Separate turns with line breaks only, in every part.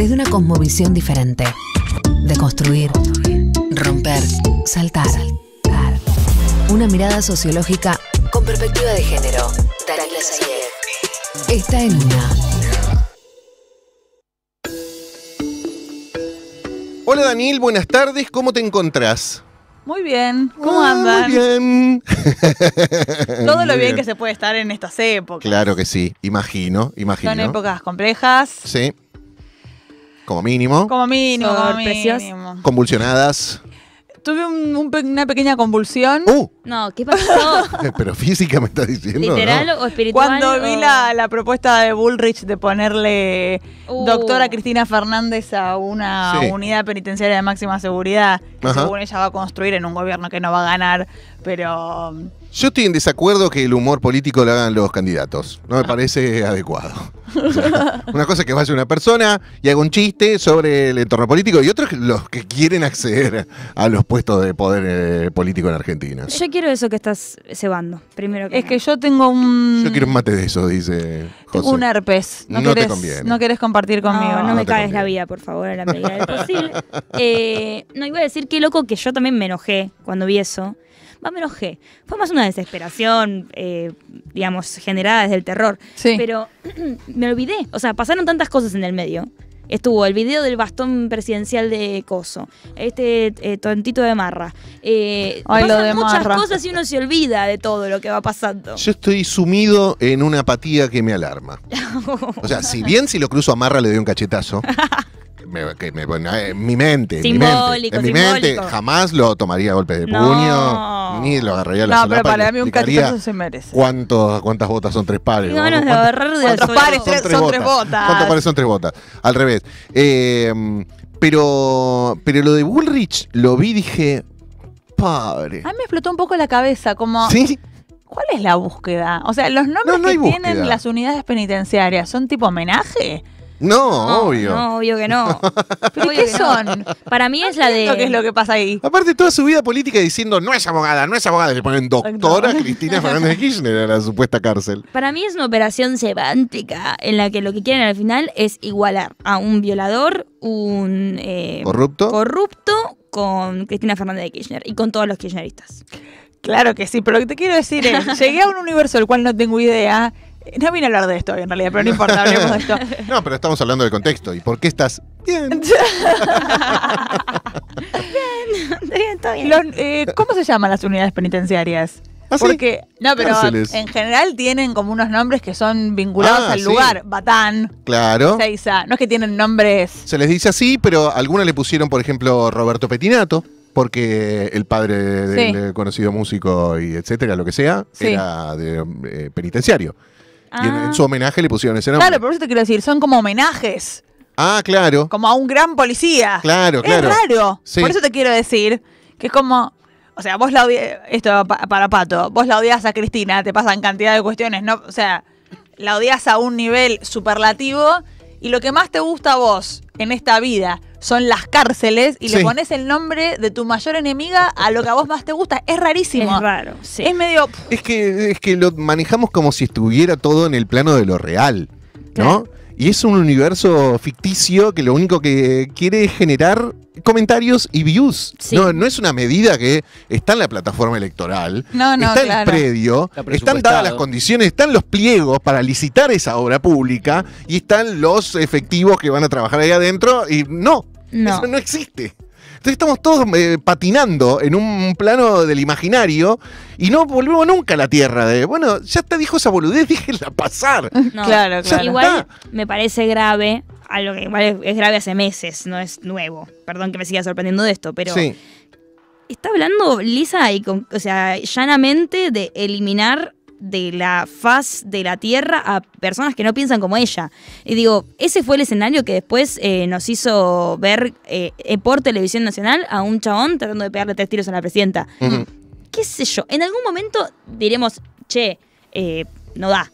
desde una cosmovisión diferente. De construir, romper, saltar. Una mirada sociológica
con perspectiva de género. Está en una.
Hola Daniel, buenas tardes, ¿cómo te encontrás?
Muy bien, ¿cómo ah, Muy bien.
Todo lo bien, que
se puede estar en estas épocas.
Claro que sí, imagino, imagino. Son épocas
complejas.
Sí. Como mínimo.
Como mínimo.
Convulsionadas.
Tuve una pequeña convulsión. ¡Uh!
No, ¿qué pasó?
Pero física me está diciendo. ¿Literal
o espiritual? Cuando vi la,
propuesta de Bullrich de ponerle uh. doctora Cristina Fernández a una unidad penitenciaria de máxima seguridad, que según ella va a construir en un gobierno que no va a ganar, pero
yo estoy en desacuerdo que el humor político lo hagan los candidatos. No me parece adecuado. una cosa es que vaya una persona y haga un chiste sobre el entorno político y otros los que quieren acceder a los puestos de poder eh, político en Argentina. Yo
quiero eso que estás cebando, primero que Es que yo tengo un... Yo quiero un
mate de eso, dice José. Tengo un herpes. No, quieres no
compartir conmigo. No, me caes la vida, por favor, a la medida del posible. Eh, no, iba a decir qué loco que yo también me enojé cuando vi eso va, me enojé. Fue más una desesperación, eh, digamos, generada desde el terror. Pero me olvidé. O sea, pasaron tantas cosas en el medio. Estuvo el video del bastón presidencial de Coso, este eh, tontito de Marra. Eh, muchas cosas y uno se olvida de todo lo que va pasando. Yo
estoy sumido en una apatía que me alarma.
o sea, si
bien si lo cruzo a Marra le doy un cachetazo. que me, en mi mente, simbólico, mi mente en mi mente jamás lo tomaría a golpes de puño, ni lo agarraría a la No, pero para mí un se merece. ¿Cuántas botas son tres pares? No, no, de ¿Cuántos pares son, tres, botas? ¿Cuántos pares son tres botas? Al revés. Eh, pero, pero lo de Bullrich lo vi y dije, padre. A
mí me explotó un poco la cabeza, como... ¿Sí? ¿Cuál es la búsqueda? O sea, los nombres que tienen las unidades penitenciarias son tipo homenaje.
No, obvio. No,
obvio que no. ¿Pero qué son? Para mí es la de. ¿Qué es lo que pasa ahí?
Aparte, toda su vida política diciendo no es abogada, no es abogada. Le ponen doctora Cristina Fernández de Kirchner a la supuesta cárcel.
Para mí es una operación semántica en la que lo que quieren al final es igualar a un violador, un. Eh, corrupto. Corrupto con Cristina Fernández de Kirchner y con todos los kirchneristas. Claro que sí, pero lo que te quiero decir es: llegué a un universo
del cual no tengo idea no vine a hablar de esto en realidad, pero no importa, hablemos de esto.
No, pero estamos hablando del contexto. ¿Y por qué estás
bien? bien, eh, ¿Cómo se llaman las unidades penitenciarias? Ah, porque, no, pero en general tienen como unos nombres que son vinculados ah, al lugar. Batán. Claro. Seiza. No es que tienen nombres.
Se les dice así, pero algunas le pusieron, por ejemplo, Roberto Petinato porque el padre del conocido músico y etcétera, lo que sea, era de, eh, penitenciario. Y en, ah. su homenaje le pusieron ese nombre.
Claro, pero eso te quiero decir, son como homenajes.
Ah, claro.
Como a un gran policía. Claro, claro. Es raro. Por eso te quiero decir que es como. O sea, vos la odias. Esto para Pato. Vos la odias a Cristina, te pasan cantidad de cuestiones, ¿no? O sea, la odias a un nivel superlativo. Y lo que más te gusta a vos en esta vida son las cárceles y le pones el nombre de tu mayor enemiga a lo que a vos más te gusta. Es rarísimo. Es raro, Es
medio. Es que, es que lo manejamos como si estuviera todo en el plano de lo real, ¿no? Y es un universo ficticio que lo único que quiere es generar comentarios y views. No, no es una medida que está en la plataforma electoral, está el predio, están dadas las condiciones, están los pliegos para licitar esa obra pública y están los efectivos que van a trabajar ahí adentro y no, no. eso no existe. Entonces estamos todos eh, patinando en un plano del imaginario y no volvemos nunca a la Tierra. De, eh, bueno, ya te dijo esa boludez, déjela pasar.
claro, Igual me parece grave, algo que igual es grave hace meses, no es nuevo. Perdón que me siga sorprendiendo de esto, pero... Está hablando lisa y, o sea, llanamente de eliminar de la faz de la tierra a personas que no piensan como ella. Y digo, ese fue el escenario que después eh, nos hizo ver eh, por televisión nacional a un chabón tratando de pegarle tres tiros a la presidenta. ¿Qué sé yo? En algún momento diremos, che, eh, no da.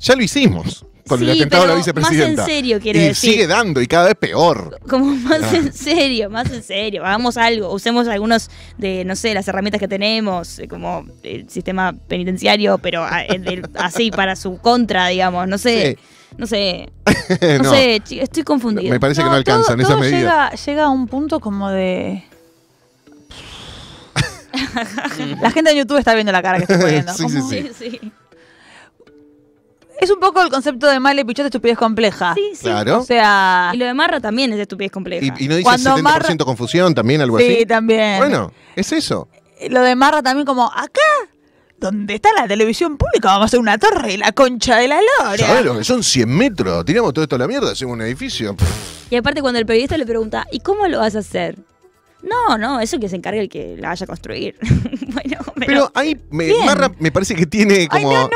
Ya lo hicimos con sí, el la vicepresidenta. Más en serio, y Sigue dando y cada vez peor.
Como más en serio, más en serio. Hagamos algo, usemos algunos de, no sé, las herramientas que tenemos, eh, como el sistema penitenciario, pero así para su contra, digamos, no sé. No sé. No, sé, estoy confundido Me parece que no alcanzan esa medida. Llega, a un punto como de.
la gente de YouTube está viendo la cara que estoy poniendo. sí, sí. sí. Es un poco el concepto de y Pichot estupidez compleja. Sí, sí. Claro. O sea. Y lo de Marra también es de estupidez compleja. Y, no dice Cuando 70%
confusión también, algo así. Sí, también. Bueno, es eso.
Eh, lo de Marra también, como acá donde está la televisión pública, vamos a hacer una torre y la concha de la lora. ¿Sabes lo
que son 100 metros? Tiramos todo esto a la mierda, hacemos un edificio.
Y aparte cuando el periodista le pregunta, ¿y cómo lo vas a hacer? No, no, eso que se encargue el que la vaya a construir.
bueno, pero, pero ahí me, me parece que tiene como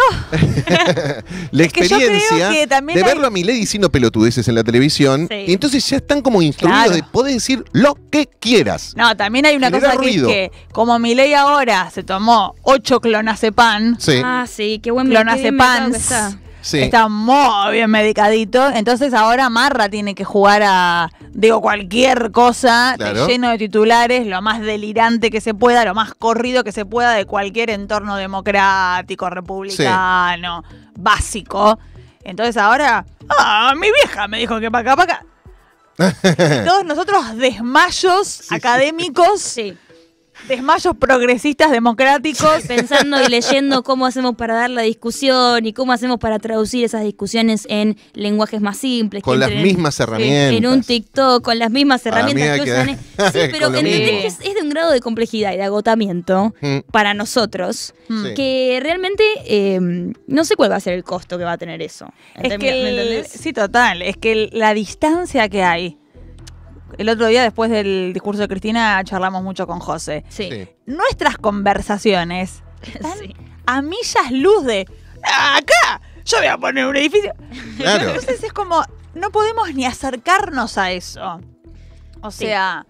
la experiencia de verlo a mi diciendo pelotudeces en la televisión. Y entonces ya están como instruidos de poder decir lo que quieras.
No, también hay una cosa que es que como mi ahora se tomó ocho clonacepan. Sí. Ah, sí, qué buen pan. Está muy bien medicadito. Entonces ahora Marra tiene que jugar a, digo, cualquier cosa, lleno de titulares, lo más delirante que se pueda, lo más corrido que se pueda de cualquier entorno democrático, republicano, básico. Entonces ahora, ah, mi vieja me dijo que para acá, para
acá. Todos
nosotros desmayos académicos. sí
Desmayos progresistas democráticos. Pensando y leyendo cómo hacemos para dar la discusión y cómo hacemos para traducir esas discusiones en lenguajes más simples. Con las mismas herramientas. En un TikTok, con las mismas herramientas que usan. Sí, pero que es, de un grado de complejidad y de agotamiento mm. para nosotros mm. que realmente em, no sé cuál va a ser el costo que va a tener eso. Es que sí, total. Es que la
distancia que hay el otro día después del discurso de Cristina charlamos mucho con José. Nuestras conversaciones están a millas luz de acá. Yo voy a poner un edificio. Entonces es como no podemos ni acercarnos a eso. O sea,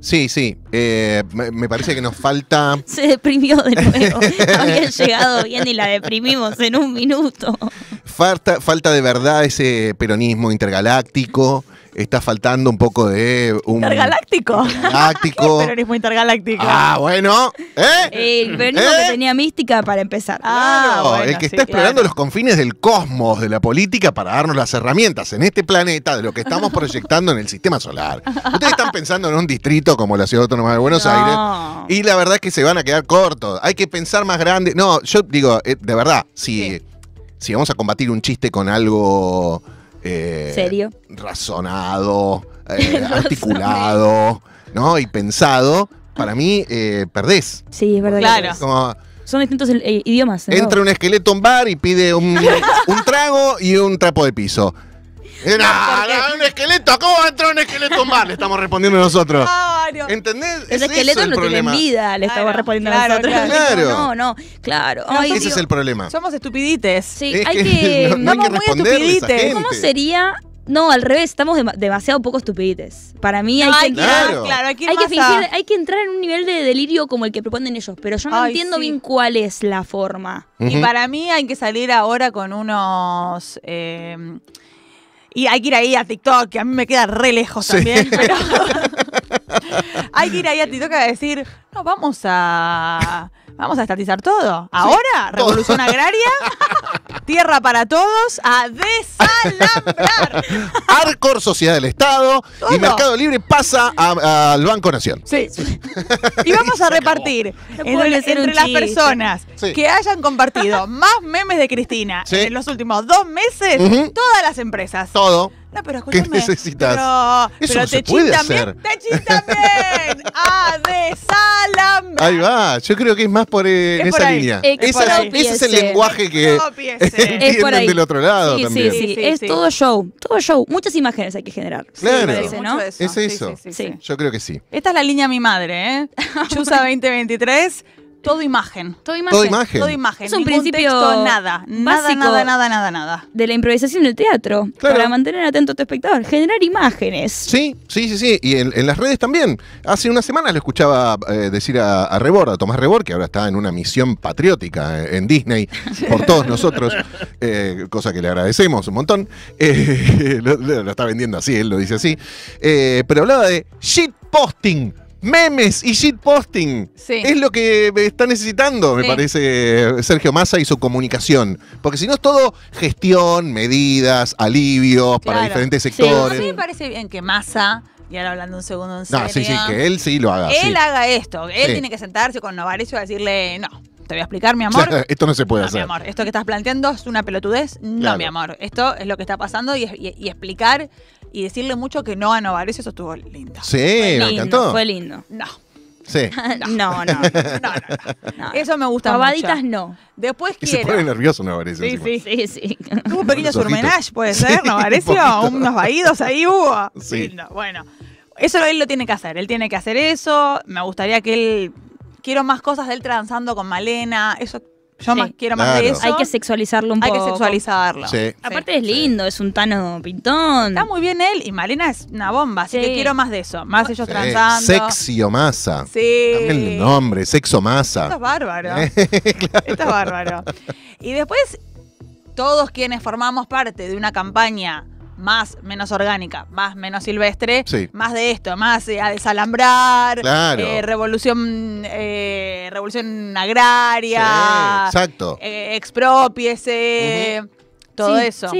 sí. Sí, eh, me parece que nos falta.
Se deprimió de nuevo. había llegado bien y la deprimimos en un minuto.
Falta, falta de verdad ese peronismo intergaláctico está faltando un poco de un
intergaláctico. Intergaláctico. intergaláctico. Ah,
bueno. ¿Eh? El peronismo ¿Eh? que
tenía mística para empezar. Ah, bueno, el que está explorando
los confines del cosmos de la política para darnos las herramientas en este planeta de lo que estamos proyectando en el sistema solar. Ustedes están pensando en un distrito como la Ciudad Autónoma de Buenos Aires y la verdad es que se van a quedar cortos. Hay que pensar más grande. No, yo digo, eh, de verdad, si, si vamos a combatir un chiste con algo eh, ¿Serio? razonado, eh,
articulado,
¿no? Y pensado, para mí eh, perdés.
Sí, es verdad. Claro. son distintos idiomas. Entra un
esqueleto en bar y pide un, un trago y un trapo de piso. No, un esqueleto. ¿Cómo va a entrar un esqueleto más? Le estamos respondiendo nosotros. ¿Entendés? El esqueleto no tiene vida,
le estamos respondiendo nosotros. Claro. No, no, claro. ese es el problema. Somos estupidites. Sí, hay que. que no, hay que muy estupidites. ¿Cómo sería no, al revés, estamos demasiado poco estupidites. Para mí hay, que, claro. hay, que, fingir, hay que entrar en un nivel de delirio como el que proponen ellos, pero yo no entiendo bien cuál es la forma. Y para mí
hay que salir ahora con unos eh, y hay que ir ahí a TikTok, que a mí me queda re lejos también, pero hay que ir ahí a TikTok a decir, no, vamos a vamos a estatizar todo. Ahora, revolución agraria, Tierra para todos a desalambrar. Arcor,
Sociedad del Estado y Mercado Libre pasa al Banco Nación.
Sí.
Y vamos a repartir entre, las personas que
hayan compartido más memes de Cristina en los últimos dos meses, todas las empresas. Todo. ¿Qué necesitas? Pero, Eso pero te se también. A desalambrar. Ahí
va. Yo creo que es más por, esa línea.
ese
es el lenguaje que,
es por ahí. del otro lado también. Sí, sí, es todo show, todo show. Muchas imágenes hay que generar. Claro. eso. Es
eso. Yo creo que sí.
Esta es la línea de mi madre, ¿eh?
Chusa 2023. Todo imagen. Todo imagen. Todo imagen. Es un principio nada. Nada, nada, nada,
nada, nada. De la improvisación del teatro. Para mantener atento a tu espectador. Generar imágenes.
Sí, sí, sí, sí. Y en, las redes también. Hace unas semanas lo escuchaba eh, decir a, Rebor, a Tomás Rebor, que ahora está en una misión patriótica eh, en Disney por todos nosotros. Eh, cosa que le agradecemos un montón. Lo, está vendiendo así, él lo dice así. pero hablaba de shitposting memes y shitposting. posting Es lo que está necesitando, me parece, Sergio Massa y su comunicación. Porque si no es todo gestión, medidas, alivios para diferentes sectores. Sí. A mí me
parece bien que Massa y ahora hablando un segundo en No, sí, sí, que
él sí lo haga. Él
haga esto. Él tiene que sentarse con Novarecio a decirle, no, te voy a explicar, mi amor. esto no se puede hacer. mi amor, esto que estás planteando es una pelotudez. No, mi amor, esto es lo que está pasando y explicar y decirle mucho que no a Novares, eso estuvo lindo.
Sí, fue me lindo, encantó. Fue
lindo. No. Sí. No, no, no, no, Eso me gusta Babaditas no. Después quiero... se pone
nervioso Novarecio. Sí, sí,
sí, sí, Hubo un pequeño surmenage, puede ser, Novarecio. Unos vaídos ahí hubo. Sí. Lindo. Bueno, eso él lo tiene que hacer. Él tiene que hacer eso. Me gustaría que él... Quiero más cosas de él transando con Malena. Eso yo más quiero más de eso. Hay que sexualizarlo un poco. Hay que sexualizarlo. Aparte es lindo, es un tano pintón. Está muy bien él y Malena es una bomba, así que quiero más de eso. Más ellos transando. Sexio
masa. Sí. el nombre, sexo masa. Esto es
bárbaro. Esto es bárbaro. Y después, todos quienes formamos parte de una campaña más menos orgánica, más menos silvestre, sí. más de esto, más eh, a desalambrar, eh, revolución eh, revolución agraria, exacto. expropiese, todo eso.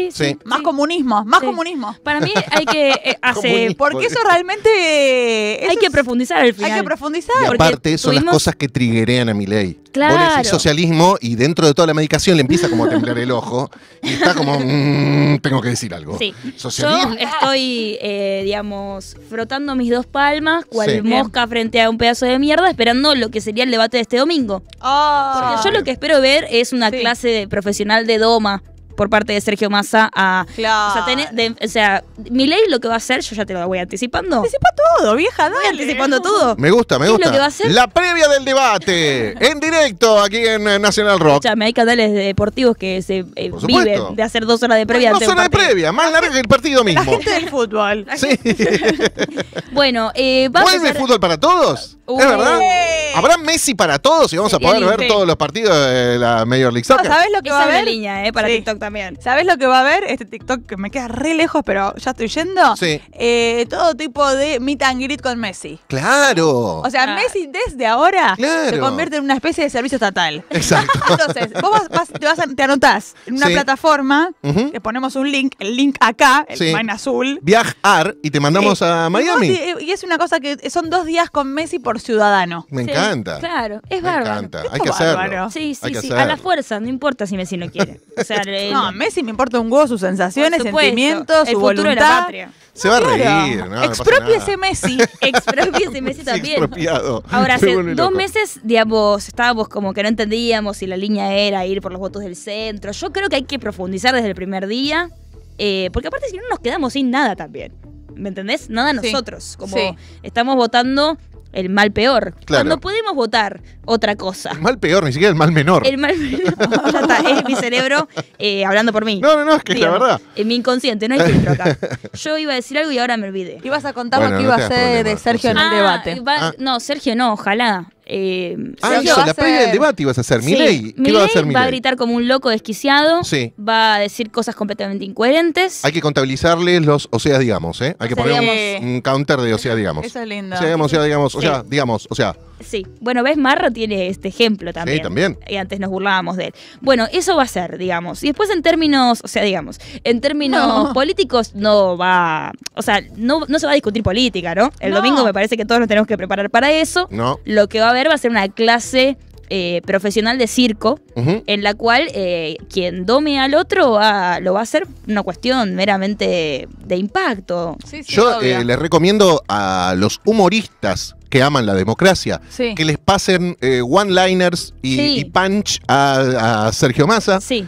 Más comunismo, más comunismo. Para mí hay que eh, hacer... Porque eso eh. realmente... hay que profundizar al final. Hay que profundizar. Y aparte
son las cosas que triguerean a mi ley. Claro. socialismo y dentro de toda la medicación le empieza como a temblar el ojo y está como, mm, tengo que decir algo. Sí.
Socialismo. Yo estoy, eh, digamos, frotando mis dos palmas cual mosca frente a un pedazo de mierda esperando lo que sería el debate de este domingo. Oh. Porque yo lo que espero ver es una clase profesional de doma por parte de Sergio Massa a. O sea, mi ley lo que va a hacer, yo ya te lo voy anticipando. Anticipa todo, vieja, dale. anticipando todo. Me gusta, me gusta. La
previa del debate, en directo aquí en Nacional Rock.
me hay canales deportivos que se eh, viven de hacer dos horas de previa. Dos horas de
previa, más larga que el partido mismo. La gente del fútbol. Sí.
bueno, eh, va ¿Vuelve a
fútbol para todos? ¿Es verdad? ¿Habrá Messi para todos y vamos a poder ver todos los partidos de la Major League Soccer? ¿Sabes
lo que va línea, eh, para TikTok
¿Sabes lo que va a haber? Este TikTok que me queda re lejos, pero ya estoy yendo. Sí. Eh, todo tipo de meet and greet con Messi.
¡Claro! O sea,
ah. Messi desde ahora se convierte en una especie de servicio estatal. Exacto. Entonces, vos vas, te, vas anotás en una plataforma, le ponemos un link, el link acá, el en azul.
Viajar y te mandamos eh, a Miami.
Y, y, es una cosa que son dos días con Messi por ciudadano.
Me encanta.
Claro, es bárbaro. Me encanta, hay que hacerlo. Sí, sí, sí, a la fuerza, no importa si Messi no quiere. O sea, No, a
Messi me importa un huevo sus sensaciones, sentimientos, su futuro de la voluntad. patria.
Se va a reír, no, Expropiese
Messi. Expropiese Messi también. Expropiado. Ahora, hace dos meses, digamos, estábamos como que no entendíamos si la línea era ir por los votos del centro. Yo creo que hay que profundizar desde el primer día, eh, porque aparte si no nos quedamos sin nada también. ¿Me entendés? Nada nosotros. Como estamos votando el mal peor. Cuando podemos votar otra cosa. El
mal peor, ni siquiera el mal menor. El
mal menor. ya está, es mi cerebro eh, hablando por mí. No, no, no, es que es la verdad. En mi inconsciente, no hay filtro acá. Yo iba a decir algo y ahora me olvidé. Ibas a contar lo que iba a hacer de Sergio en el ah, debate. Ah. No, Sergio no, ojalá. Eh, ah, eso, la previa del debate ibas a hacer. mi ley ¿qué va a hacer Va a gritar como un loco desquiciado. Sí. Va a decir cosas completamente incoherentes.
Hay que contabilizarles los o sea, digamos, ¿eh? Hay que poner un, counter de o sea, digamos. Eso O
sea, digamos, o sea,
digamos, sí. o sea,
Sí. Bueno, ves, Marro tiene este ejemplo también. Sí, también. Y antes nos burlábamos de él. Bueno, eso va a ser, digamos. Y después en términos, o sea, digamos, en términos políticos no va, o sea, no, se va a discutir política, ¿no? El domingo me parece que todos nos tenemos que preparar para eso. No. Lo que va a va a ser una clase eh, profesional de circo, en la cual eh, quien dome al otro lo va a hacer una cuestión meramente de impacto. Yo eh,
les recomiendo a los humoristas que aman la democracia que les pasen one-liners y, punch a, Sergio Massa. Sí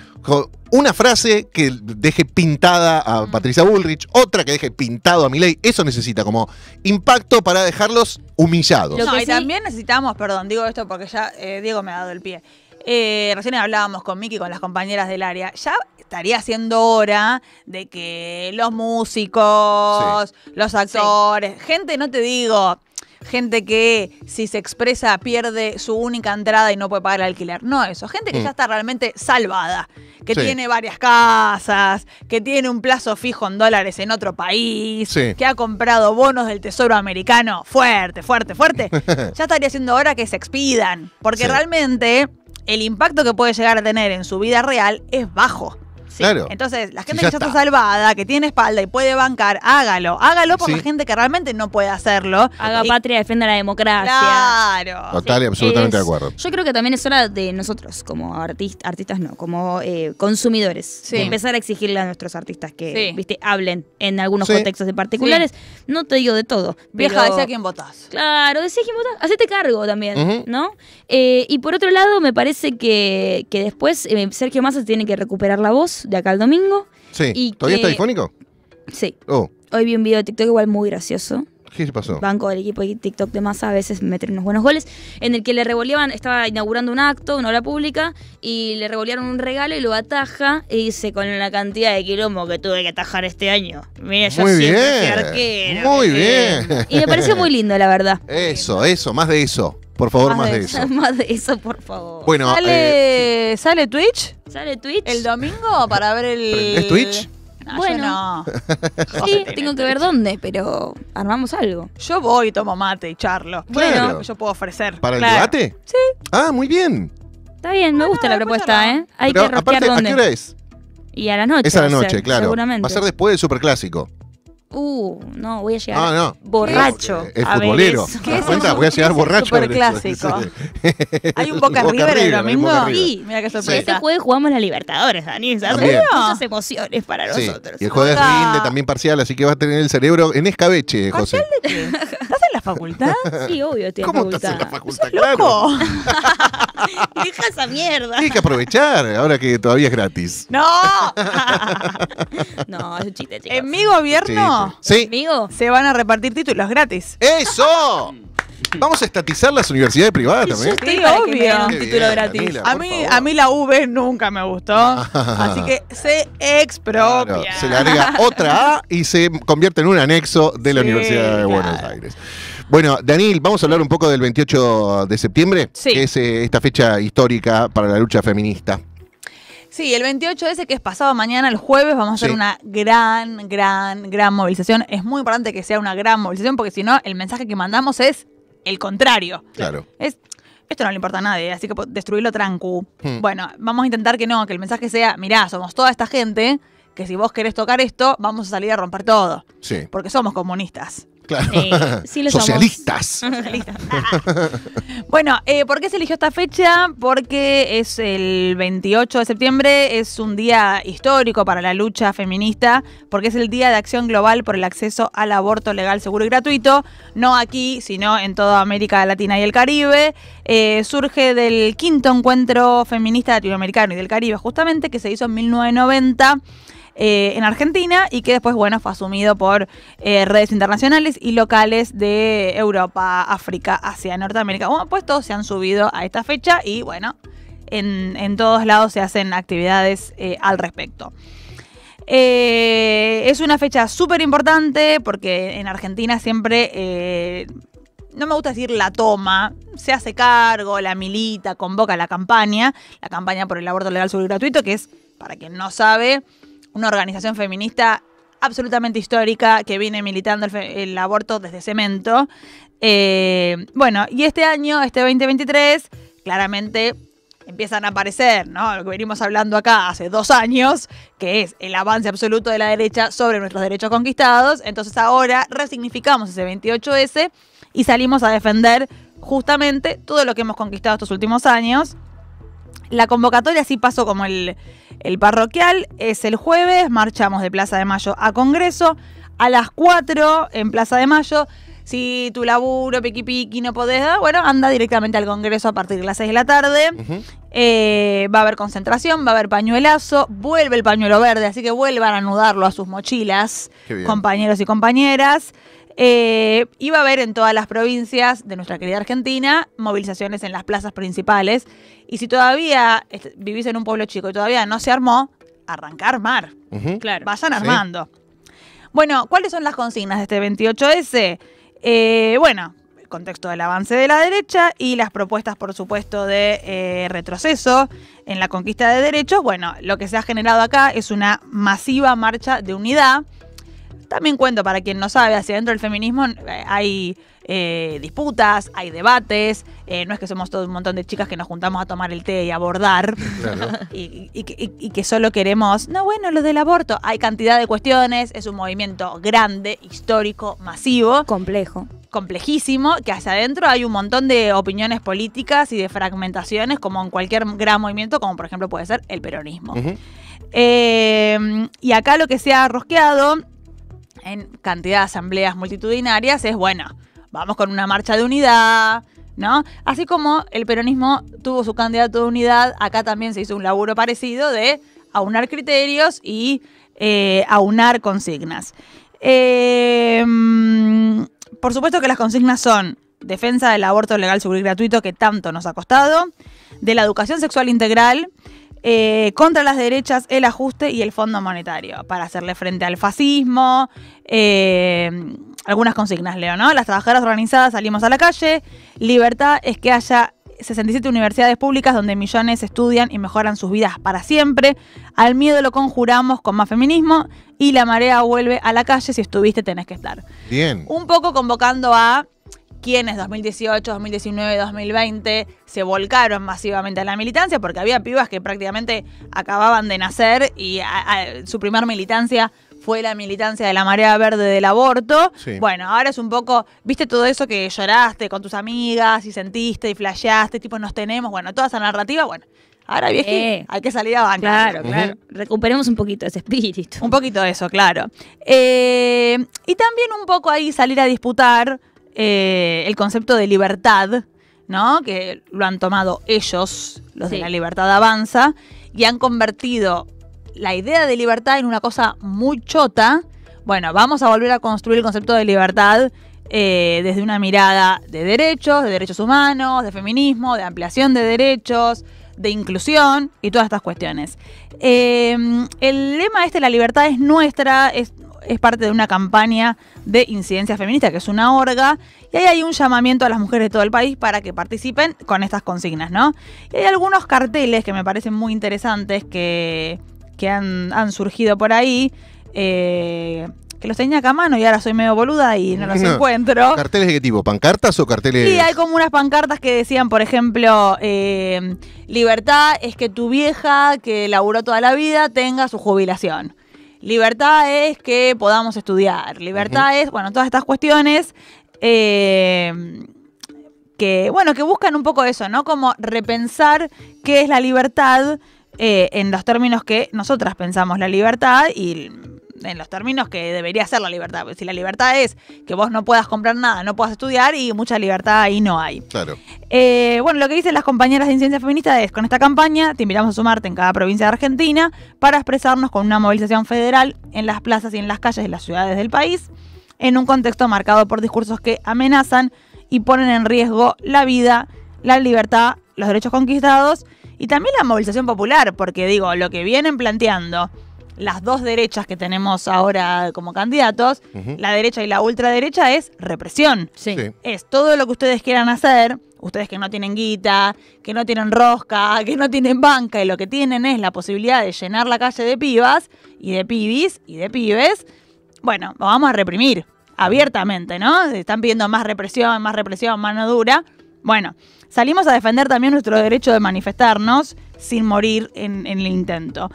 una frase que deje pintada a mm. Patricia Bullrich, otra que deje pintado a Milei. Eso necesita como impacto para dejarlos humillados. No, y también
necesitamos, perdón, digo esto porque ya eh, Diego me ha dado el pie. Eh, recién hablábamos con Miki, con las compañeras del área. Ya estaría siendo hora de que los músicos, los actores, gente, no te digo, gente que si se expresa pierde su única entrada y no puede pagar el alquiler. No eso, gente que mm. ya está realmente salvada, que tiene varias casas, que tiene un plazo fijo en dólares en otro país, que ha comprado bonos del Tesoro americano fuerte, fuerte, fuerte. ya estaría siendo hora que se expidan, porque realmente el impacto que puede llegar a tener en su vida real es bajo. Claro. Entonces, la gente que está. salvada, que tiene espalda y puede bancar, hágalo.
Hágalo por la gente que realmente no puede hacerlo. Haga patria, defienda la democracia. Claro.
Total y absolutamente de acuerdo.
Yo creo que también es hora de nosotros, como artistas, no, como eh, consumidores, empezar a exigirle a nuestros artistas que, viste, hablen en algunos contextos de particulares. No te digo de todo. Vieja, decir a quién votás. Claro, decía quién votás. Hacete cargo también, ¿no? Eh, y por otro lado, me parece que, que después eh, Sergio Massa tiene que recuperar la voz de acá al domingo. Sí. ¿Todavía está difónico? Sí. Oh. Hoy vi un video de TikTok igual muy gracioso. ¿Qué se pasó? Banco del equipo de TikTok de masa a veces meten unos buenos goles. En el que le revoleaban, estaba inaugurando un acto, una obra pública, y le revolearon un regalo y lo ataja. Y dice: Con la cantidad de quilombo que tuve que atajar este año. Mira, yo muy bien.
muy bien. Y me pareció muy
lindo, la verdad.
Eso, eso, más de eso. Por favor, más, de, eso.
Más de eso, por favor. Bueno, ¿Sale, eh, ¿sale Twitch? ¿Sale Twitch?
¿El domingo para ver el. ¿Es Twitch? bueno, sí, tengo que ver dónde, pero armamos algo. Yo voy, tomo mate y charlo. Bueno, yo puedo ofrecer. ¿Para
el debate? Sí. Ah, muy bien.
Está bien, me ah, gusta la propuesta, ¿eh? Hay que aparte, dónde. ¿A qué hora es? Y a la noche. Es a la noche, claro. Seguramente. Va a ser
después del superclásico
uh, no, voy a llegar ah, borracho. Es, futbolero. ¿Te das Voy a llegar borracho. Es clásico.
Hay un Boca, River, River el mismo Sí,
mira qué sorpresa. Este jueves jugamos la Libertadores, Dani. Muchas emociones para nosotros.
Y el jueves es también parcial, así que vas a tener el cerebro en escabeche, José.
¿Estás en la facultad? sí, obvio, tienes facultad. ¿Cómo estás en la facultad? Claro. Deja esa mierda. Tienes que
aprovechar ahora que todavía es gratis.
¡No! no, es un chiste, En mi gobierno sí. se van a repartir títulos gratis. ¡Eso!
Vamos a estatizar las universidades privadas también. Sí,
obvio. título gratis. a, mí, a mí la V nunca me gustó. así que se expropia. se le agrega otra A
y se convierte en un anexo de la Universidad de Buenos Aires. Bueno, Daniel, vamos a hablar un poco del 28 de septiembre, que es eh, esta fecha histórica para la lucha feminista.
Sí, el 28 ese que es pasado mañana, el jueves, vamos a hacer una gran, gran, gran movilización. Es muy importante que sea una gran movilización porque si no, el mensaje que mandamos es el contrario. Claro. Es, esto no le importa a nadie, así que destruirlo trancu. Hmm. Bueno, vamos a intentar que no, que el mensaje sea, mirá, somos toda esta gente, que si vos querés tocar esto, vamos a salir a romper todo. Sí. Porque somos comunistas.
Eh, Socialistas.
bueno, eh, ¿por qué se eligió esta fecha? Porque es el 28 de septiembre, es un día histórico para la lucha feminista, porque es el Día de Acción Global por el acceso al aborto legal, seguro y gratuito, no aquí, sino en toda América Latina y el Caribe. Eh, surge del quinto encuentro feminista latinoamericano y del Caribe, justamente, que se hizo en 1990. Eh, en Argentina y que después, bueno, fue asumido por eh, redes internacionales y locales de Europa, África, Asia, Norteamérica. Bueno, pues todos se han subido a esta fecha y, bueno, en, todos lados se hacen actividades eh, al respecto. es una fecha súper importante porque en Argentina siempre no me gusta decir la toma, se hace cargo, la milita, convoca la campaña, la campaña por el aborto legal sobre gratuito, que es, para quien no sabe, una organización feminista absolutamente histórica que viene militando el, aborto desde Cemento. Eh, bueno, y este año, este 2023, claramente empiezan a aparecer, ¿no? Lo que venimos hablando acá hace dos años, que es el avance absoluto de la derecha sobre nuestros derechos conquistados. Entonces ahora resignificamos ese 28S y salimos a defender justamente todo lo que hemos conquistado estos últimos años. La convocatoria sí pasó como el, parroquial. Es el jueves, marchamos de Plaza de Mayo a Congreso. A las 4 en Plaza de Mayo si tu laburo, piqui piqui, no podés dar, bueno, anda directamente al Congreso a partir de las 6 de la tarde. Eh, va a haber concentración, va a haber pañuelazo, vuelve el pañuelo verde, así que vuelvan a anudarlo a sus mochilas, compañeros y compañeras. Eh, iba a haber en todas las provincias de nuestra querida Argentina movilizaciones en las plazas principales. Y si todavía vivís en un pueblo chico y todavía no se armó, arrancar mar. Claro. Vayan armando. Bueno, ¿cuáles son las consignas de este 28S? Eh, bueno, el contexto del avance de la derecha y las propuestas, por supuesto, de eh, retroceso en la conquista de derechos. Bueno, lo que se ha generado acá es una masiva marcha de unidad también cuento para quien no sabe, hacia adentro del feminismo eh, hay eh, disputas, hay debates, eh, no es que somos todo un montón de chicas que nos juntamos a tomar el té y abordar y, que solo queremos, no, bueno, lo del aborto, hay cantidad de cuestiones, es un movimiento grande, histórico, masivo. Complejo. Complejísimo, que hacia adentro hay un montón de opiniones políticas y de fragmentaciones, como en cualquier gran movimiento, como por ejemplo puede ser el peronismo. y acá lo que se ha rosqueado en cantidad de asambleas multitudinarias es, bueno, vamos con una marcha de unidad, ¿no? Así como el peronismo tuvo su candidato de unidad, acá también se hizo un laburo parecido de aunar criterios y eh, aunar consignas. Em, por supuesto que las consignas son defensa del aborto legal, seguro y gratuito que tanto nos ha costado, de la educación sexual integral, eh, contra las derechas, el ajuste y el Fondo Monetario, para hacerle frente al fascismo. Eh, algunas consignas, Leo, ¿no? Las trabajadoras organizadas salimos a la calle. Libertad es que haya 67 universidades públicas donde millones estudian y mejoran sus vidas para siempre. Al miedo lo conjuramos con más feminismo y la marea vuelve a la calle. Si estuviste, tenés que estar. Bien. Un poco convocando a quienes 2018, 2019, 2020 se volcaron masivamente a la militancia, porque había pibas que prácticamente acababan de nacer y su primer militancia fue la militancia de la marea verde del aborto. Bueno, ahora es un poco, viste todo eso que lloraste con tus amigas y sentiste y flasheaste, tipo nos tenemos, bueno, toda esa narrativa, bueno. Ahora, vieji, hay que salir a bancar. Claro, claro. Recuperemos un poquito ese espíritu. Un poquito de eso, claro. Eh, y también un poco ahí salir a disputar eh, el concepto de libertad, ¿no? Que lo han tomado ellos, los de la libertad avanza, y han convertido la idea de libertad en una cosa muy chota. Bueno, vamos a volver a construir el concepto de libertad eh, desde una mirada de derechos, de derechos humanos, de feminismo, de ampliación de derechos, de inclusión y todas estas cuestiones. Eh, el lema este, la libertad es nuestra, es es parte de una campaña de incidencia feminista, que es una orga, y ahí hay un llamamiento a las mujeres de todo el país para que participen con estas consignas, ¿no? Y hay algunos carteles que me parecen muy interesantes que, que han, han, surgido por ahí. Eh, que los tenía acá a mano y ahora soy medio boluda y no los encuentro. ¿Carteles
de qué tipo? ¿Pancartas o carteles? Sí, hay
como unas pancartas que decían, por ejemplo, eh, libertad es que tu vieja que laburó toda la vida tenga su jubilación libertad es que podamos estudiar, libertad es, bueno, todas estas cuestiones. Eh, que, bueno, que buscan un poco eso, ¿no? Como repensar qué es la libertad eh, en los términos que nosotras pensamos la libertad y en los términos que debería ser la libertad. si la libertad es que vos no puedas comprar nada, no puedas estudiar y mucha libertad ahí no hay. Claro. Eh, bueno, lo que dicen las compañeras de Inciencia Feminista es, con esta campaña te invitamos a sumarte en cada provincia de Argentina para expresarnos con una movilización federal en las plazas y en las calles de las ciudades del país, en un contexto marcado por discursos que amenazan y ponen en riesgo la vida, la libertad, los derechos conquistados y también la movilización popular, porque digo, lo que vienen planteando las dos derechas que tenemos ahora como candidatos, la derecha y la ultraderecha, es represión. Es todo lo que ustedes quieran hacer, ustedes que no tienen guita, que no tienen rosca, que no tienen banca, y lo que tienen es la posibilidad de llenar la calle de pibas y de pibis y de pibes, bueno, vamos a reprimir abiertamente, ¿no? Están pidiendo más represión, más represión, mano dura. Bueno, salimos a defender también nuestro derecho de manifestarnos sin morir en, el intento.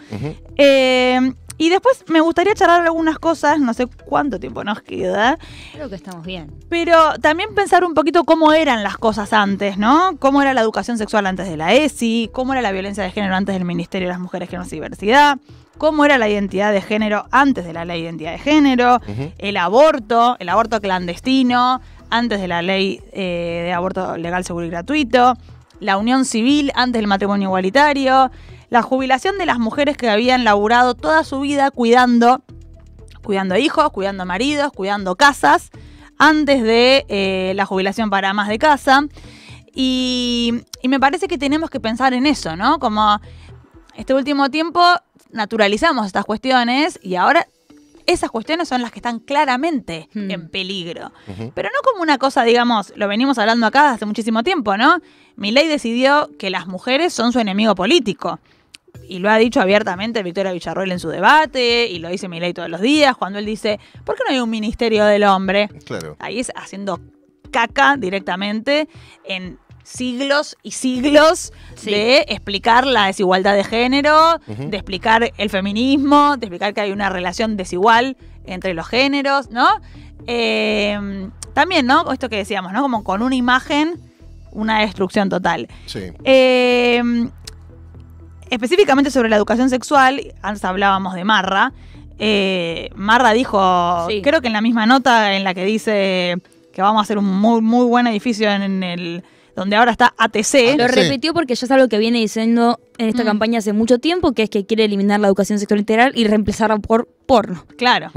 Eh, y después me gustaría charlar algunas cosas, no sé cuánto tiempo nos queda.
Creo que estamos bien.
Pero también pensar un poquito cómo eran las cosas antes, ¿no? Cómo era la educación sexual antes de la ESI, cómo era la violencia de género antes del Ministerio de las Mujeres, Género y Diversidad, cómo era la identidad de género antes de la ley de identidad de género, el aborto, el aborto clandestino, antes de la ley eh, de aborto legal, seguro y gratuito, la unión civil antes del matrimonio igualitario, la jubilación de las mujeres que habían laburado toda su vida cuidando, cuidando hijos, cuidando maridos, cuidando casas, antes de eh, la jubilación para más de casa. Y, y me parece que tenemos que pensar en eso, ¿no? Como este último tiempo naturalizamos estas cuestiones y ahora esas cuestiones son las que están claramente hmm. en peligro. Pero no como una cosa, digamos, lo venimos hablando acá hace muchísimo tiempo, ¿no? Milei decidió que las mujeres son su enemigo político. Y lo ha dicho abiertamente Victoria Villarroel en su debate, y lo dice Milay todos los días, cuando él dice, ¿por qué no hay un ministerio del hombre? Claro. Ahí es haciendo caca directamente en siglos y siglos de explicar la desigualdad de género, de explicar el feminismo, de explicar que hay una relación desigual entre los géneros, ¿no? Em, también, ¿no? Esto que decíamos, ¿no? Como con una imagen, una destrucción total. Sí. Em, específicamente sobre la educación sexual, antes hablábamos de Marra. Eh, Marra dijo, creo que en la misma nota
en la que dice que vamos a hacer un muy, muy buen edificio en, el donde ahora está ATC. Ah, lo repitió porque ya es algo que viene diciendo en esta mm. campaña hace mucho tiempo, que es que quiere eliminar la educación sexual integral y reemplazarla por porno. Claro.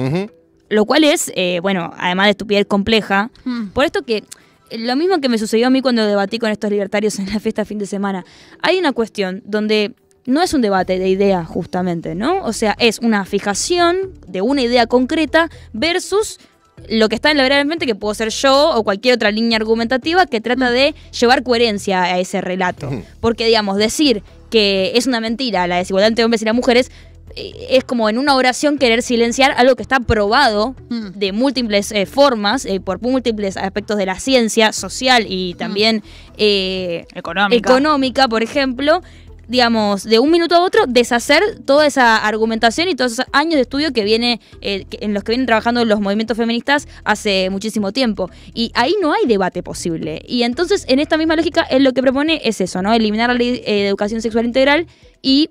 Lo cual es, eh, bueno, además de estupidez compleja, mm. por esto que eh, lo mismo que me sucedió a mí cuando debatí con estos libertarios en la fiesta fin de semana. Hay una cuestión donde no es un debate de ideas, justamente, ¿no? O sea, es una fijación de una idea concreta versus lo que está en la verdadera mente que puedo ser yo o cualquier otra línea argumentativa que trata de llevar coherencia a ese relato. Porque, digamos, decir que es una mentira la desigualdad entre hombres y las mujeres eh, es como en una oración querer silenciar algo que está probado de múltiples eh, formas, eh, por múltiples aspectos de la ciencia social y también económica. económica. por ejemplo, digamos, de un minuto a otro, deshacer toda esa argumentación y todos esos años de estudio que viene, eh, en los que vienen trabajando los movimientos feministas hace muchísimo tiempo. Y ahí no hay debate posible. Y entonces, en esta misma lógica, él lo que propone es eso, ¿no? Eliminar la ley eh, de educación sexual integral y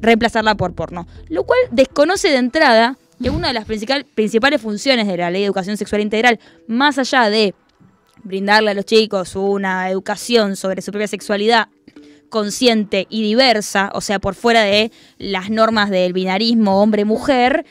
reemplazarla por porno. Lo cual desconoce de entrada que una de las principales funciones de la ley de educación sexual integral, más allá de brindarle a los chicos una educación sobre su propia sexualidad consciente y diversa, o sea, por fuera de las normas del binarismo hombre-mujer,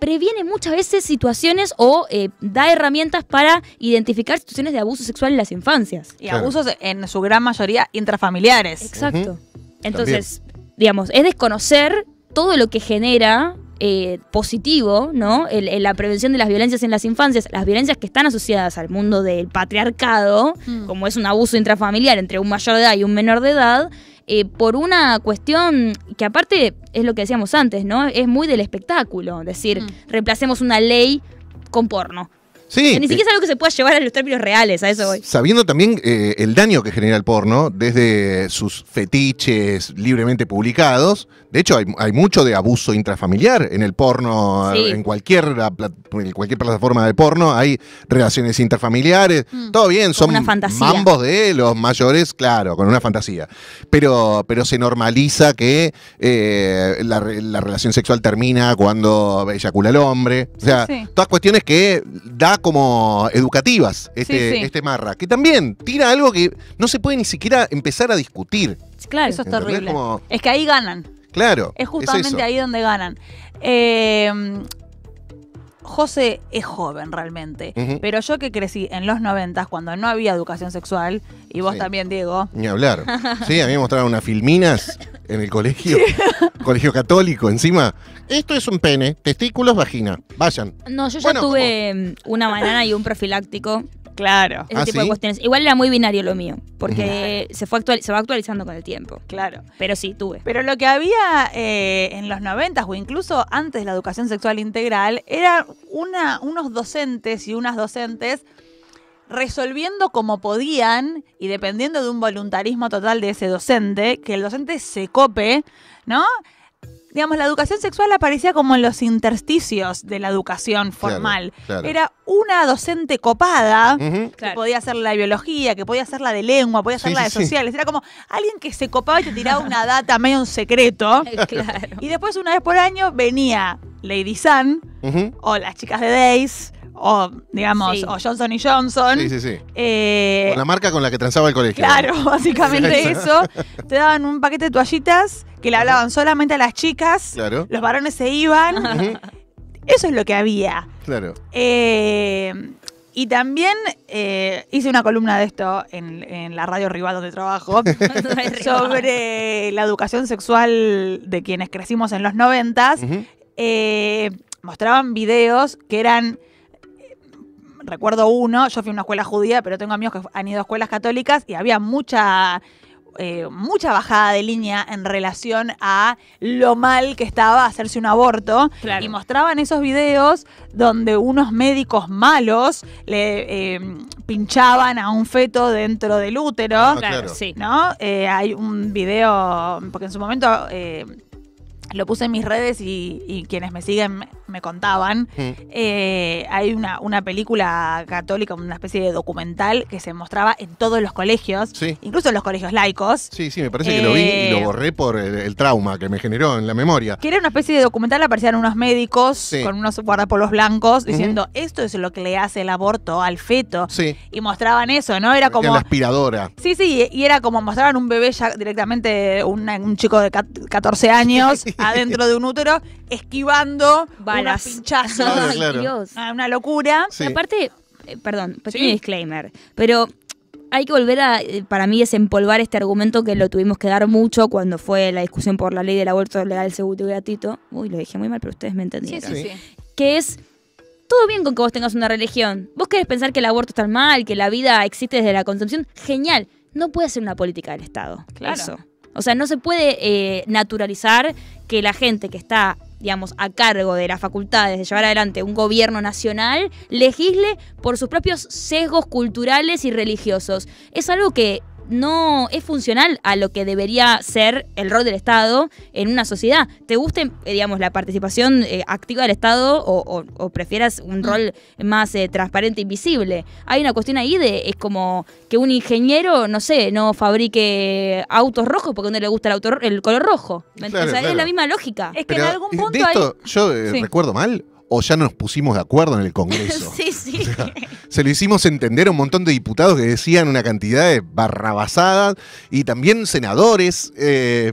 previene muchas veces situaciones o eh, da herramientas para identificar situaciones de abuso sexual en las infancias. Y abusos en su gran mayoría intrafamiliares. Exacto. Entonces, digamos, es desconocer todo lo que genera eh, positivo, ¿no? El, la prevención de las violencias en las infancias, las violencias que están asociadas al mundo del patriarcado, mm. como es un abuso intrafamiliar entre un mayor de edad y un menor de edad, eh, por una cuestión que aparte es lo que decíamos antes, ¿no? Es muy del espectáculo, es decir, mm. reemplacemos una ley con porno ni siquiera es algo que se pueda llevar a los términos reales, a eso voy.
Sabiendo también eh, el daño que genera el porno, desde sus fetiches libremente publicados. De hecho, hay, mucho de abuso intrafamiliar en el porno, en, cualquier, en cualquier plataforma de porno, hay relaciones interfamiliares. Mm. Todo bien, son una mambos de los mayores, claro, con una fantasía. Pero, pero se normaliza que eh, la, relación sexual termina cuando eyacula el hombre. O sea, todas cuestiones que da como educativas este, este, Marra, que también tira algo que no se puede ni siquiera empezar a discutir.
Claro, eso es terrible. Es que ahí ganan.
Claro. Es justamente ahí
donde ganan. Eh, José es joven realmente, pero yo que crecí en los noventas cuando no había educación sexual, y vos también, Diego. Ni
hablar. Sí, a mí me mostraron unas filminas en el colegio, colegio católico, encima. Esto es un pene, testículos, vagina, vayan.
No, yo ya tuve una banana y un profiláctico Claro. Ese ah, tipo de cuestiones. Igual era muy binario lo mío, porque se, fue se va actualizando con el tiempo. Claro. Pero sí, tuve. Pero lo que había eh, en los 90
o incluso antes de la educación sexual integral era unos docentes y unas docentes resolviendo como podían y dependiendo de un voluntarismo total de ese docente, que el docente se cope, ¿no? digamos, la educación sexual aparecía como en los intersticios de la educación formal. Era una docente copada, que podía hacer la de biología, que podía hacer la de lengua, podía hacer la de sociales. Era como alguien que se copaba y te tiraba una data medio en secreto. Y después, una vez por año, venía Lady Sun o las chicas de Days o digamos, Johnson y Johnson. Sí, sí, sí. Eh, con la
marca con la que transaba el colegio. Claro, básicamente eso.
Te daban un paquete de toallitas que le hablaban solamente a las chicas. Los varones se iban. Eso es lo que había. Claro. Eh, y también eh, hice una columna de esto en, la radio rival donde trabajo sobre la educación sexual de quienes crecimos en los noventas. mostraban videos que eran recuerdo uno, yo fui a una escuela judía, pero tengo amigos que han ido a escuelas católicas y había mucha eh, mucha bajada de línea en relación a lo mal que estaba hacerse un aborto. Y mostraban esos videos donde unos médicos malos le eh, pinchaban a un feto dentro del útero. Ah, ah, claro, sí. ¿no? Eh, hay un video, porque en su momento lo puse en mis redes y, y, quienes me siguen me contaban, mm. eh, hay una, película católica, una especie de documental que se mostraba en todos los colegios, incluso en los colegios
laicos. Sí, sí, me parece que lo vi y lo eh, borré por el, trauma que me generó en la memoria.
Que era una especie de documental, aparecían unos médicos con unos guardapolos blancos diciendo, esto es lo que le hace el aborto al feto. Y mostraban eso, ¿no? Era como...
aspiradora.
Sí, sí, y era como mostraban un bebé ya directamente, un chico de 14 años adentro de un útero
esquivando balas, pinchazos. Ah, una locura. Aparte, eh, perdón, pequeño disclaimer, pero hay que volver a, eh, para mí, desempolvar este argumento que lo tuvimos que dar mucho cuando fue la discusión por la ley del aborto legal seguro y gratuito. Uy, lo dije muy mal, pero ustedes me entendieron. Que es todo bien con que vos tengas una religión. Vos querés pensar que el aborto está mal, que la vida existe desde la concepción. Genial. No puede ser una política del Estado. Claro. O sea, no se puede eh, naturalizar que la gente que está digamos, a cargo de las facultades de llevar adelante un gobierno nacional, legisle por sus propios sesgos culturales y religiosos. Es algo que no es funcional a lo que debería ser el rol del Estado en una sociedad. ¿Te gusta, eh, digamos, la participación eh, activa del Estado o, prefieras un rol más eh, transparente e invisible? Hay una cuestión ahí de, es como que un ingeniero, no sé, no fabrique autos rojos porque no le gusta el, color rojo. es la misma lógica. Es que en algún punto...
yo recuerdo mal, o ya nos pusimos de acuerdo en el Congreso. sí, sí. se lo hicimos entender a un montón de diputados que decían una cantidad de barrabasadas y también senadores. Eh,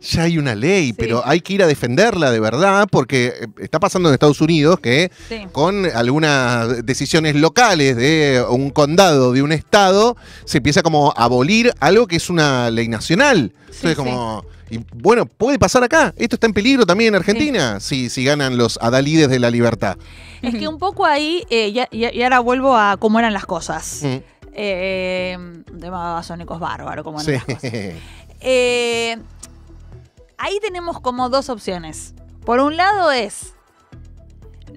ya hay una ley, pero hay que ir a defenderla de verdad, porque eh, está pasando en Estados Unidos que con algunas decisiones locales de un condado, de un estado, se empieza como a abolir algo que es una ley nacional. Entonces, sí, como y bueno, puede pasar acá. Esto está en peligro también en Argentina si, si ganan los adalides de la libertad.
Es que un poco ahí, eh, y ahora vuelvo a cómo eran las cosas. Mm. Eh, tema basónicos bárbaro, como sí. Eh, ahí tenemos como dos opciones. Por un lado es,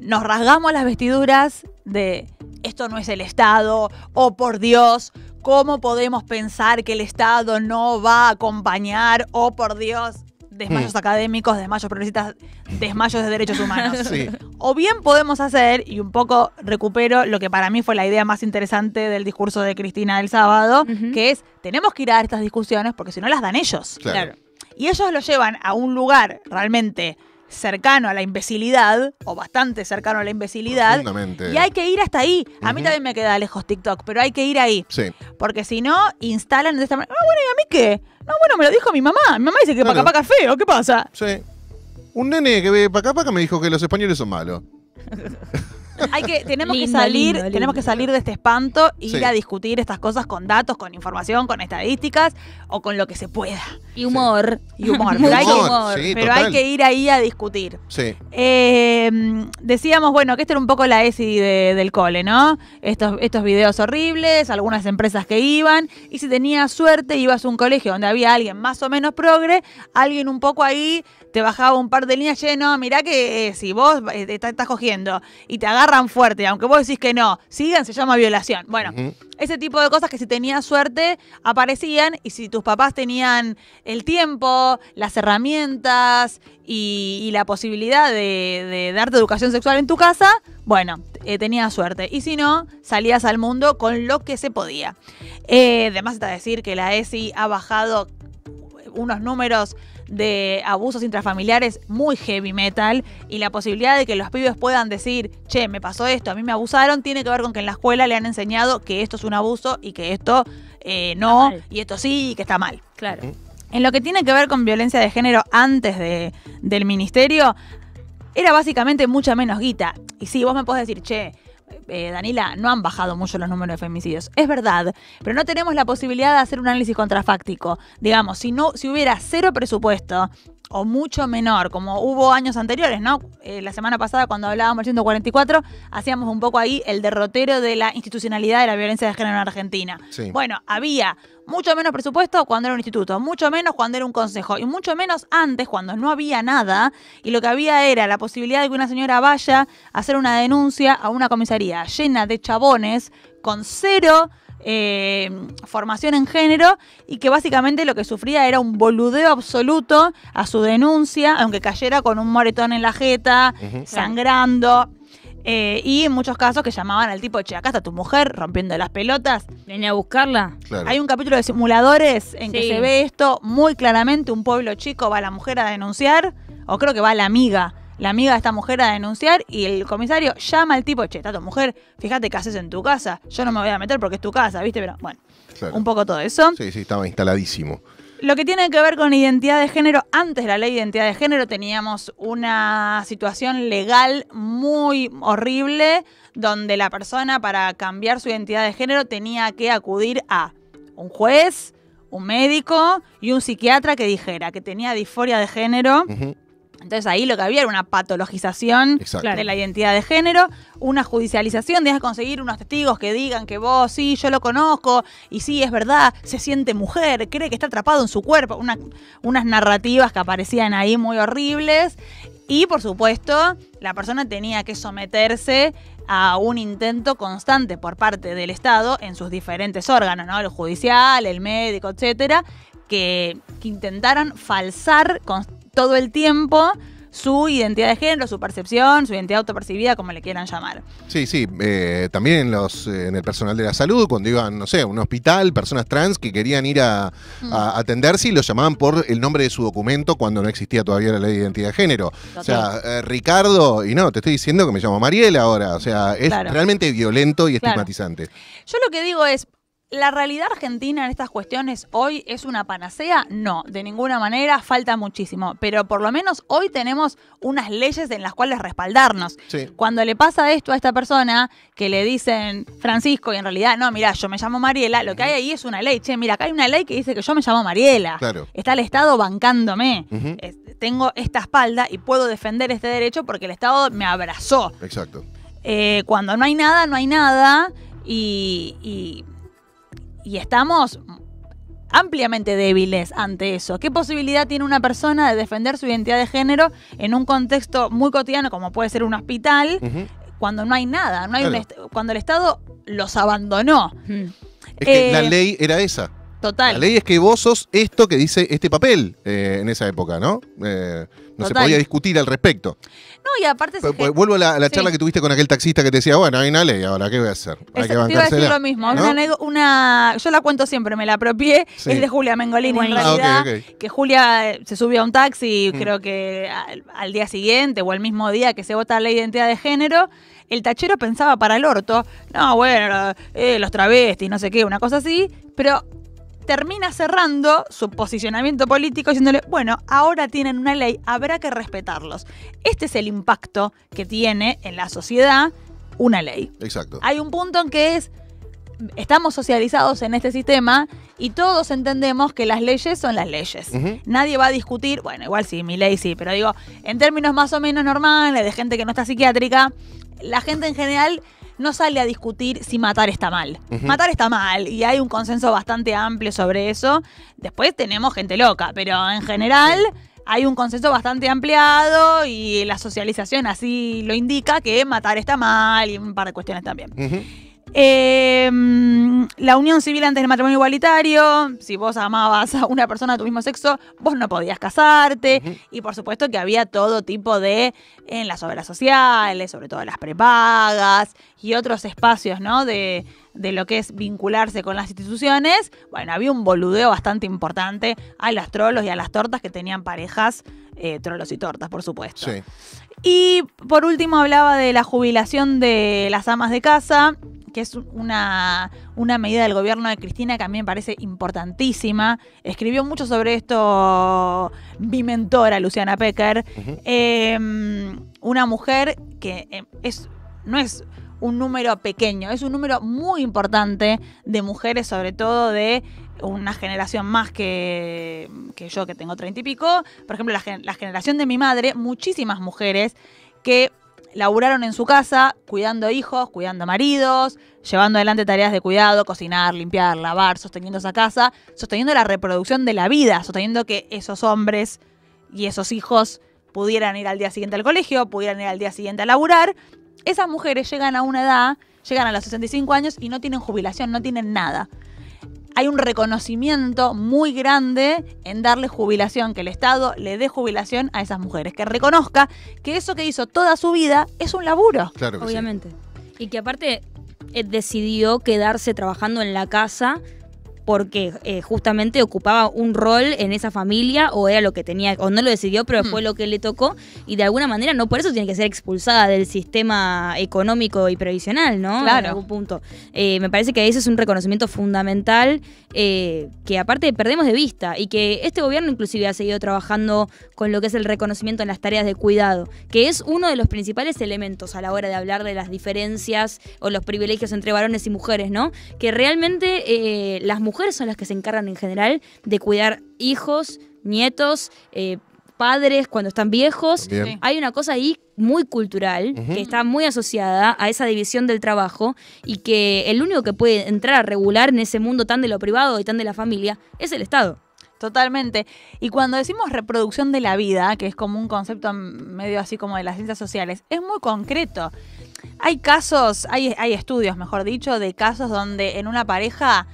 nos rasgamos las vestiduras de esto no es el Estado, o por Dios, ¿Cómo podemos pensar que el Estado no va a acompañar, oh por Dios, desmayos hmm. académicos, desmayos progresistas, desmayos de derechos humanos. O bien podemos hacer, y un poco recupero lo que para mí fue la idea más interesante del discurso de Cristina del sábado, que es, tenemos que ir a estas discusiones porque si no las dan ellos. claro. Y ellos lo llevan a un lugar realmente cercano a la imbecilidad, o bastante cercano a la imbecilidad. Y hay que ir hasta ahí. A mí también me queda lejos TikTok, pero hay que ir ahí. Sí. Porque si no, instalan de esta manera. Ah, bueno, ¿y a mí qué? No, bueno, me lo dijo mi mamá. Mi mamá dice que pacapaca feo, ¿qué pasa? Sí. Un nene
que ve pacapaca me dijo que los españoles son malos.
que, tenemos que salir, tenemos que salir de este espanto e ir a discutir estas cosas con datos, con información, con estadísticas o con lo que se pueda. Y humor. Y humor. pero, hay, que, ir ahí a discutir. Em, decíamos, bueno, que esto era un poco la ESI del cole, ¿no? Estos, estos videos horribles, algunas empresas que iban, y si tenías suerte, ibas a un colegio donde había alguien más o menos progre, alguien un poco ahí te bajaba un par de líneas, lleno, mirá que eh, si vos estás, eh, estás cogiendo y te agarra fuerte, aunque vos decís que no, sigan, se llama violación. Bueno, ese tipo de cosas que si tenías suerte aparecían y si tus papás tenían el tiempo, las herramientas y, la posibilidad de, darte educación sexual en tu casa, bueno, tenía eh, tenías suerte. Y si no, salías al mundo con lo que se podía. además eh, está decir que la ESI ha bajado unos números de abusos intrafamiliares muy heavy metal y la posibilidad de que los pibes puedan decir, che, me pasó esto, a mí me abusaron, tiene que ver con que en la escuela le han enseñado que esto es un abuso y que esto eh, no, y esto sí, y que está mal. Claro. En lo que tiene que ver con violencia de género antes del ministerio, era básicamente mucha menos guita. Y sí, vos me podés decir, che, eh, Danila, no han bajado mucho los números de femicidios. Es verdad, pero no tenemos la posibilidad de hacer un análisis contrafáctico. Digamos, si, no, si hubiera cero presupuesto o mucho menor, como hubo años anteriores, ¿no? Eh, la semana pasada cuando hablábamos del 144, hacíamos un poco ahí el derrotero de la institucionalidad de la violencia de género en Argentina. Bueno, había mucho menos presupuesto cuando era un instituto, mucho menos cuando era un consejo y mucho menos antes cuando no había nada y lo que había era la posibilidad de que una señora vaya a hacer una denuncia a una comisaría llena de chabones con cero eh, formación en género y que básicamente lo que sufría era un boludeo absoluto a su denuncia, aunque cayera con un moretón en la jeta, sangrando. Eh, y en muchos casos que llamaban al tipo, che, acá está tu mujer rompiendo las pelotas. venía a buscarla. Hay un capítulo de simuladores en que se ve esto muy claramente. Un pueblo chico va a la mujer a denunciar, o creo que va a la amiga la amiga de esta mujer a denunciar y el comisario llama al tipo, che, está tu mujer, fíjate qué haces en tu casa, yo no me voy a meter porque es tu casa, ¿viste? Pero bueno, un poco todo eso.
Sí, sí, estaba instaladísimo.
Lo que tiene que ver con identidad de género, antes de la ley de identidad de género teníamos una situación legal muy horrible donde la persona para cambiar su identidad de género tenía que acudir a un juez, un médico y un psiquiatra que dijera que tenía disforia de género. Entonces ahí lo que había era una patologización de la identidad de género, una judicialización de conseguir unos testigos que digan que vos sí, yo lo conozco, y sí, es verdad, se siente mujer, cree que está atrapado en su cuerpo, unas narrativas que aparecían ahí muy horribles. Y por supuesto, la persona tenía que someterse a un intento constante por parte del Estado en sus diferentes órganos, ¿no? El judicial, el médico, etcétera, que, que falsar todo el tiempo su identidad de género, su percepción, su identidad autopercibida, como le quieran llamar.
Sí, sí. Eh, también en, los, eh, en el personal de la salud, cuando iban, no sé, a un hospital, personas trans que querían ir a, mm. atenderse y los llamaban por el nombre de su documento cuando no existía todavía la ley de identidad de género. O sea, eh, Ricardo, y no, te estoy diciendo que me llamo Mariel ahora. O sea, es realmente violento y estigmatizante.
Yo lo que digo es, ¿La realidad argentina en estas cuestiones hoy es una panacea? No, de ninguna manera, falta muchísimo. Pero por lo menos hoy tenemos unas leyes en las cuales respaldarnos. Cuando le pasa esto a esta persona que le dicen Francisco y en realidad, no, mira, yo me llamo Mariela, lo que hay ahí es una ley. Che, mira, acá hay una ley que dice que yo me llamo Mariela. Claro. Está el Estado bancándome. tengo esta espalda y puedo defender este derecho porque el Estado me abrazó. Exacto. Eh, cuando no hay nada, no hay nada. y y estamos ampliamente débiles ante eso. ¿Qué posibilidad tiene una persona de defender su identidad de género en un contexto muy cotidiano como puede ser un hospital cuando no hay nada, cuando el Estado los abandonó? Mm. Es que la eh, ley era esa. Total. La ley es
que vos sos esto que dice este papel eh, en esa época, ¿no? Eh, no se podía discutir al respecto.
No, y aparte... Pues, pues, vuelvo a la, charla que
tuviste con aquel taxista que te decía, bueno, hay una ley ahora, ¿qué voy a hacer?
Hay iba a decir lo mismo. Una, yo la cuento siempre, me la apropié, es de Julia Mengolini en ah, realidad, que Julia eh, se subió a un taxi, mm. creo que al, día siguiente o al mismo día que se vota la ley de identidad de género, el tachero pensaba para el orto, no, bueno, eh, los travestis, no sé qué, una cosa así, pero termina cerrando su posicionamiento político diciéndole, bueno, ahora tienen una ley, habrá que respetarlos. Este es el impacto que tiene en la sociedad una ley. Exacto. Hay un punto en que es, estamos socializados en este sistema y todos entendemos que las leyes son las leyes. Nadie va a discutir, bueno, igual sí, mi ley sí, pero digo, en términos más o menos normales, de gente que no está psiquiátrica, la gente en general no sale a discutir si matar está mal. Matar está mal y hay un consenso bastante amplio sobre eso. Después tenemos gente loca, pero en general hay un consenso bastante ampliado y la socialización así lo indica que matar está mal y un par de cuestiones también. Em, la unión civil antes del matrimonio igualitario, si vos amabas a una persona de tu mismo sexo, vos no podías casarte. Y por supuesto que había todo tipo de, en las obras sociales, sobre todo las prepagas y otros espacios, ¿no? De, lo que es vincularse con las instituciones, bueno, había un boludeo bastante importante a las trolos y a las tortas que tenían parejas, eh, trolos y tortas, por supuesto. Y por último hablaba de la jubilación de las amas de casa que es una, medida del gobierno de Cristina que a mí me parece importantísima. Escribió mucho sobre esto mi mentora, Luciana Pecker. Em, una mujer que em, es, no es un número pequeño, es un número muy importante de mujeres, sobre todo de una generación más que, yo, que tengo treinta y pico. Por ejemplo, la generación de mi madre, muchísimas mujeres que laburaron en su casa cuidando hijos, cuidando maridos, llevando adelante tareas de cuidado, cocinar, limpiar, lavar, sosteniendo esa casa, sosteniendo la reproducción de la vida, sosteniendo que esos hombres y esos hijos pudieran ir al día siguiente al colegio, pudieran ir al día siguiente a laburar. Esas mujeres llegan a una edad, llegan a los 65 años y no tienen jubilación, no tienen nada hay un reconocimiento muy grande en darle jubilación, que el Estado le dé jubilación a esas mujeres, que reconozca
que eso que hizo toda su vida es un laburo. Claro que Obviamente. Y que aparte eh, decidió quedarse trabajando en la casa porque eh, justamente ocupaba un rol en esa familia o era lo que tenía, o no lo decidió, pero fue hmm. lo que le tocó y de alguna manera no por eso tiene que ser expulsada del sistema económico y previsional, ¿no? Claro. En algún punto. Eh, me parece que ese es un reconocimiento fundamental eh, que aparte perdemos de vista y que este gobierno inclusive ha seguido trabajando con lo que es el reconocimiento en las tareas de cuidado, que es uno de los principales elementos a la hora de hablar de las diferencias o los privilegios entre varones y mujeres, ¿no? Que realmente las mujeres mujeres son las que se encargan en general de cuidar hijos, nietos, eh, padres cuando están viejos. Hay una cosa ahí muy cultural que está muy asociada a esa división del trabajo y que el único que puede entrar a regular en ese mundo tan de lo privado y tan de la familia es el Estado. Totalmente. Y cuando decimos reproducción de la vida, que es como un concepto medio así
como de las ciencias sociales, es muy concreto. Hay casos, hay, hay estudios, mejor dicho, de casos donde en una pareja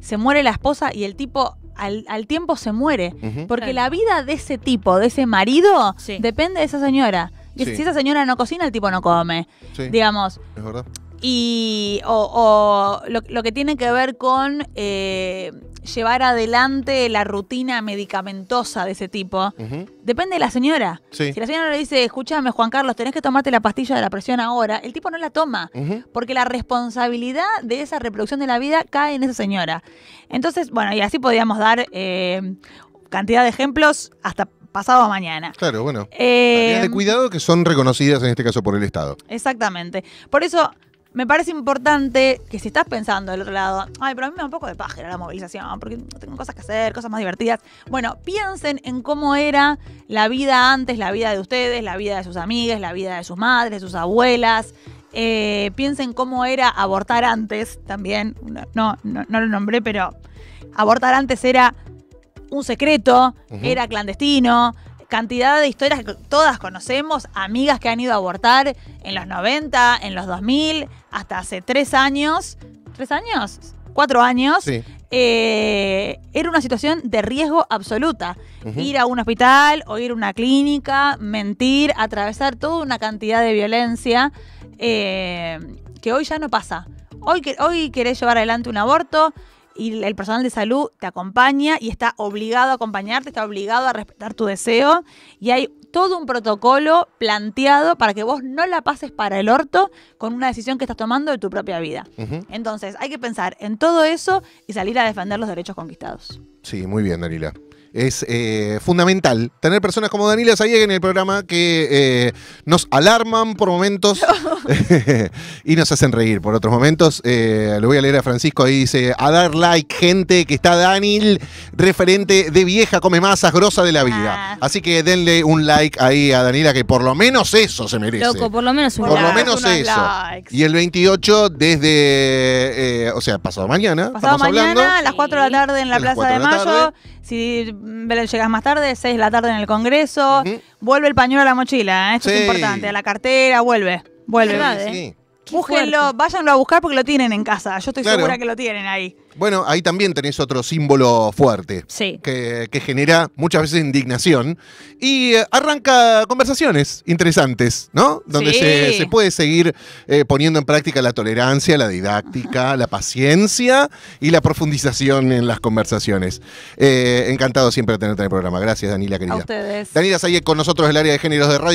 se muere la esposa y el tipo al, tiempo se muere. Porque la vida de ese tipo, de ese marido, depende de esa señora. Y si esa señora no cocina, el tipo no come. Digamos. Es verdad y o, lo, que tiene que ver con eh, llevar adelante la rutina medicamentosa de ese tipo, depende de la señora. Si la señora le dice, escúchame Juan Carlos, tenés que tomarte la pastilla de la presión ahora, el tipo no la toma, porque la responsabilidad de esa reproducción de la vida cae en esa señora. Entonces, bueno, y así podíamos dar eh, cantidad de ejemplos hasta pasado mañana. Claro,
bueno. Eh, de cuidado que son reconocidas en este caso por el Estado.
Exactamente. Por eso me parece importante que si estás pensando del otro lado, ay, pero a mí me da un poco de página la movilización, porque tengo cosas que hacer, cosas más divertidas. Bueno, piensen en cómo era la vida antes, la vida de ustedes, la vida de sus amigas, la vida de sus madres, sus abuelas. Eh, piensen cómo era abortar antes también. No, no, lo nombré, pero abortar antes era un secreto, era clandestino, cantidad de historias que todas conocemos, amigas que han ido a abortar en los 90, en los 2000, hasta hace tres años. ¿Tres años? ¿Cuatro años? Eh, era una situación de riesgo absoluta. Ir a un hospital o ir a una clínica, mentir, atravesar toda una cantidad de violencia eh, que hoy ya no pasa. Hoy, hoy querés llevar adelante un aborto y el personal de salud te acompaña y está obligado a acompañarte, está obligado a respetar tu deseo y hay todo un protocolo planteado para que vos no la pases para el orto con una decisión que estás tomando de tu propia vida. Entonces, hay que pensar en todo eso y salir a defender los derechos conquistados.
Sí, muy bien, Danila es eh, fundamental tener personas como Daniela ahí en el programa que eh, nos alarman por momentos y nos hacen reír por otros momentos. Le eh, lo voy a leer a Francisco, ahí dice, a dar like gente que está Daniel, referente de vieja come masas, grosa de la vida. Ah. Así que denle un like ahí a Daniela que por lo menos eso se merece. Loco,
por lo menos un Por lo menos eso.
Y el 28 desde, o sea, pasado mañana. Pasado mañana, a las
4 de la tarde en la Plaza de, Mayo. Si llegas más tarde, 6 de la tarde en el Congreso. Vuelve el pañuelo a la mochila, ¿eh? esto es importante. A la cartera, vuelve. Vuelve. ¿eh? Búsquenlo, váyanlo a buscar porque lo tienen en casa. Yo estoy segura que lo tienen ahí.
Bueno, ahí también tenés otro símbolo fuerte. Que, genera muchas veces indignación. Y eh, arranca conversaciones interesantes, ¿no? Donde se, puede seguir eh, poniendo en práctica la tolerancia, la didáctica, la paciencia y la profundización en las conversaciones. Eh, encantado siempre de tenerte en el programa. Gracias, Danila, querida. A ustedes. Danila ahí con nosotros, el área de géneros de Radio.